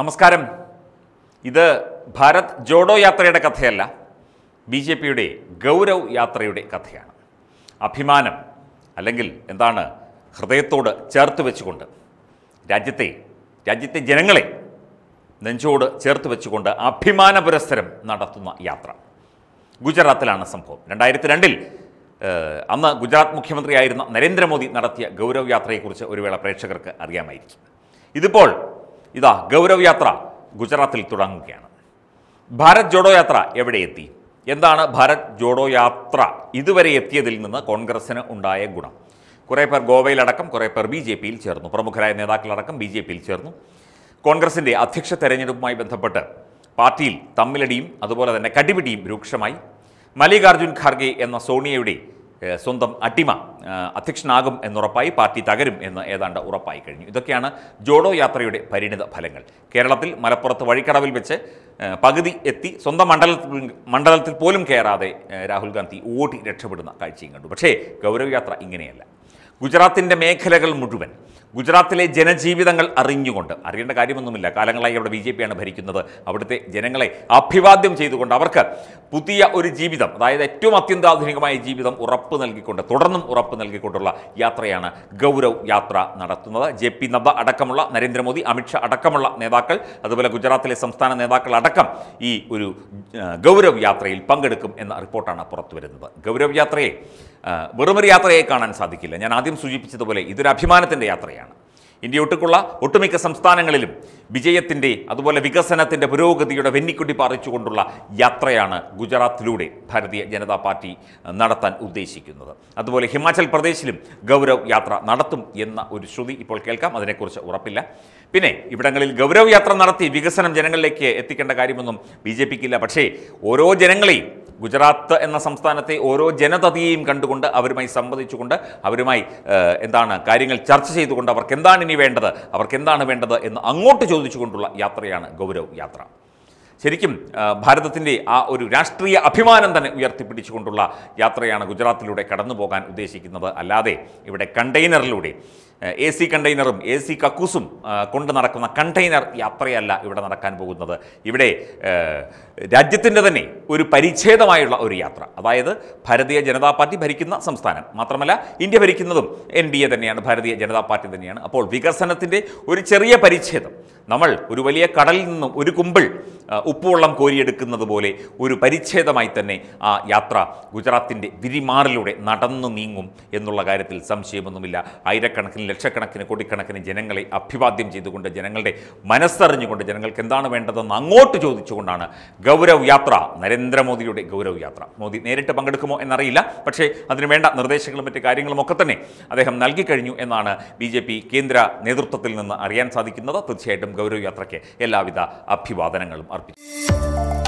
നമസ്കാരം ഇത് ഭാരത് ജോഡോ യാത്രയുടെ കഥയല്ല ബി ജെ പിയുടെ ഗൗരവ് യാത്രയുടെ കഥയാണ് അഭിമാനം അല്ലെങ്കിൽ എന്താണ് ഹൃദയത്തോട് ചേർത്ത് വെച്ചുകൊണ്ട് രാജ്യത്തെ രാജ്യത്തെ ജനങ്ങളെ നെഞ്ചോട് ചേർത്ത് വെച്ചുകൊണ്ട് അഭിമാന പുരസ്സരം നടത്തുന്ന യാത്ര ഗുജറാത്തിലാണ് സംഭവം രണ്ടായിരത്തി രണ്ടിൽ അന്ന് ഗുജറാത്ത് മുഖ്യമന്ത്രിയായിരുന്ന നരേന്ദ്രമോദി നടത്തിയ ഗൗരവ് യാത്രയെക്കുറിച്ച് ഒരു വേള പ്രേക്ഷകർക്ക് അറിയാമായിരിക്കും ഇതിപ്പോൾ ഇതാ ഗൗരവ് യാത്ര ഗുജറാത്തിൽ തുടങ്ങുകയാണ് ഭാരത് ജോഡോ യാത്ര എവിടെ എത്തി എന്താണ് ഭാരത് ജോഡോ യാത്ര ഇതുവരെ എത്തിയതിൽ നിന്ന് കോൺഗ്രസ്സിന് ഉണ്ടായ ഗുണം കുറേ പേർ ഗോവയിലടക്കം കുറേ പേർ ബി ജെ പിയിൽ ചേർന്നു പ്രമുഖരായ നേതാക്കളടക്കം ബി ജെ പിയിൽ ചേർന്നു കോൺഗ്രസിൻ്റെ അധ്യക്ഷ തെരഞ്ഞെടുപ്പുമായി ബന്ധപ്പെട്ട് പാർട്ടിയിൽ തമ്മിലടിയും അതുപോലെ തന്നെ കടിപിടിയും രൂക്ഷമായി മല്ലികാർജുൻ ഖാർഗെ എന്ന സോണിയയുടെ സ്വന്തം അടിമ അധ്യക്ഷനാകും എന്നുറപ്പായി പാർട്ടി തകരും എന്ന് ഏതാണ്ട് ഉറപ്പായി കഴിഞ്ഞു ഇതൊക്കെയാണ് ജോഡോ യാത്രയുടെ പരിണിത ഫലങ്ങൾ കേരളത്തിൽ മലപ്പുറത്ത് വഴിക്കടവിൽ വെച്ച് പകുതി എത്തി സ്വന്തം മണ്ഡലത്തിൽ മണ്ഡലത്തിൽ പോലും കയറാതെ രാഹുൽ ഗാന്ധി ഓടി രക്ഷപ്പെടുന്ന കാഴ്ചയും കണ്ടു പക്ഷേ ഗൗരവയാത്ര ഇങ്ങനെയല്ല ഗുജറാത്തിൻ്റെ മേഖലകൾ മുഴുവൻ ഗുജറാത്തിലെ ജനജീവിതങ്ങൾ അറിഞ്ഞുകൊണ്ട് അറിയേണ്ട കാര്യമൊന്നുമില്ല കാലങ്ങളായി അവിടെ ബി ജെ പിയാണ് ഭരിക്കുന്നത് അവിടുത്തെ ജനങ്ങളെ അഭിവാദ്യം ചെയ്തുകൊണ്ട് അവർക്ക് പുതിയ ഒരു ജീവിതം അതായത് ഏറ്റവും അത്യന്താധുനികമായ ജീവിതം ഉറപ്പ് നൽകിക്കൊണ്ട് തുടർന്നും ഉറപ്പ് നൽകിക്കൊണ്ടുള്ള യാത്രയാണ് ഗൗരവ് യാത്ര നടത്തുന്നത് ജെ പി നദ്ദ അടക്കമുള്ള നരേന്ദ്രമോദി അമിത്ഷാ അടക്കമുള്ള നേതാക്കൾ അതുപോലെ ഗുജറാത്തിലെ സംസ്ഥാന നേതാക്കൾ അടക്കം ഈ ഒരു ഗൗരവ് യാത്രയിൽ പങ്കെടുക്കും എന്ന റിപ്പോർട്ടാണ് പുറത്തു വരുന്നത് ഗൗരവ് യാത്രയെ വെറുമൊരു യാത്രയെ കാണാൻ സാധിക്കില്ല ഞാൻ ആദ്യം സൂചിപ്പിച്ചതുപോലെ ഇതൊരു അഭിമാനത്തിൻ്റെ യാത്രയാണ് ഇന്ത്യ ഒട്ടുക്കുള്ള ഒട്ടുമിക്ക സംസ്ഥാനങ്ങളിലും വിജയത്തിൻ്റെ അതുപോലെ വികസനത്തിൻ്റെ പുരോഗതിയുടെ വെന്നിക്കുട്ടി പറിച്ചുകൊണ്ടുള്ള യാത്രയാണ് ഗുജറാത്തിലൂടെ ഭാരതീയ ജനതാ പാർട്ടി നടത്താൻ ഉദ്ദേശിക്കുന്നത് അതുപോലെ ഹിമാചൽ പ്രദേശിലും ഗൗരവ് യാത്ര നടത്തും എന്ന ഒരു ശ്രുതി ഇപ്പോൾ കേൾക്കാം അതിനെക്കുറിച്ച് ഉറപ്പില്ല പിന്നെ ഇവിടങ്ങളിൽ ഗൗരവ് യാത്ര നടത്തി വികസനം ജനങ്ങളിലേക്ക് എത്തിക്കേണ്ട കാര്യമൊന്നും ബി ജെ പിക്കില്ല പക്ഷേ ഓരോ ജനങ്ങളെയും ഗുജറാത്ത് എന്ന സംസ്ഥാനത്തെ ഓരോ ജനതയെയും കണ്ടുകൊണ്ട് അവരുമായി സംവദിച്ചുകൊണ്ട് അവരുമായി എന്താണ് കാര്യങ്ങൾ ചർച്ച ചെയ്തുകൊണ്ട് അവർക്ക് എന്താണ് ഇനി വേണ്ടത് അവർക്ക് എന്താണ് വേണ്ടത് എന്ന് അങ്ങോട്ട് ചോദിച്ചുകൊണ്ടുള്ള യാത്രയാണ് ഗൗരവ് യാത്ര ശരിക്കും ഭാരതത്തിൻ്റെ ആ ഒരു രാഷ്ട്രീയ അഭിമാനം തന്നെ ഉയർത്തിപ്പിടിച്ചുകൊണ്ടുള്ള യാത്രയാണ് ഗുജറാത്തിലൂടെ കടന്നു പോകാൻ ഉദ്ദേശിക്കുന്നത് അല്ലാതെ ഇവിടെ കണ്ടെയ്നറിലൂടെ എ സി കണ്ടെയ്നറും എ സി കക്കൂസും കൊണ്ട് നടക്കുന്ന കണ്ടെയ്നർ യാത്രയല്ല ഇവിടെ നടക്കാൻ പോകുന്നത് ഇവിടെ രാജ്യത്തിൻ്റെ തന്നെ ഒരു പരിച്ഛേദമായുള്ള ഒരു യാത്ര അതായത് ഭാരതീയ ജനതാ പാർട്ടി ഭരിക്കുന്ന സംസ്ഥാനം മാത്രമല്ല ഇന്ത്യ ഭരിക്കുന്നതും എൻ ഡി എ തന്നെയാണ് ഭാരതീയ ജനതാ പാർട്ടി തന്നെയാണ് അപ്പോൾ വികസനത്തിൻ്റെ ഒരു ചെറിയ പരിച്ഛേദം നമ്മൾ ഒരു വലിയ കടലിൽ നിന്നും ഒരു കുമ്പിൾ ഉപ്പുവെള്ളം കോരിയെടുക്കുന്നത് പോലെ ഒരു പരിച്ഛേദമായി തന്നെ ആ യാത്ര ഗുജറാത്തിൻ്റെ വിരിമാറിലൂടെ നടന്നു നീങ്ങും എന്നുള്ള കാര്യത്തിൽ സംശയമൊന്നുമില്ല ആയിരക്കണക്കിന് ലക്ഷക്കണക്കിന് കോടിക്കണക്കിന് ജനങ്ങളെ അഭിവാദ്യം ചെയ്തുകൊണ്ട് ജനങ്ങളുടെ മനസ്സറിഞ്ഞുകൊണ്ട് ജനങ്ങൾക്ക് എന്താണ് വേണ്ടതെന്ന് അങ്ങോട്ട് ചോദിച്ചുകൊണ്ടാണ് ഗൗരവ് യാത്ര നരേന്ദ്രമോദിയുടെ ഗൗരവ് യാത്ര മോദി നേരിട്ട് പങ്കെടുക്കുമോ എന്നറിയില്ല പക്ഷേ അതിന് വേണ്ട നിർദ്ദേശങ്ങളും മറ്റ് കാര്യങ്ങളും ഒക്കെ തന്നെ അദ്ദേഹം നൽകിക്കഴിഞ്ഞു എന്നാണ് ബി കേന്ദ്ര നേതൃത്വത്തിൽ നിന്ന് അറിയാൻ സാധിക്കുന്നത് തീർച്ചയായിട്ടും ഗൗരവ യാത്രയ്ക്ക് എല്ലാവിധ അഭിവാദനങ്ങളും അർപ്പിച്ചു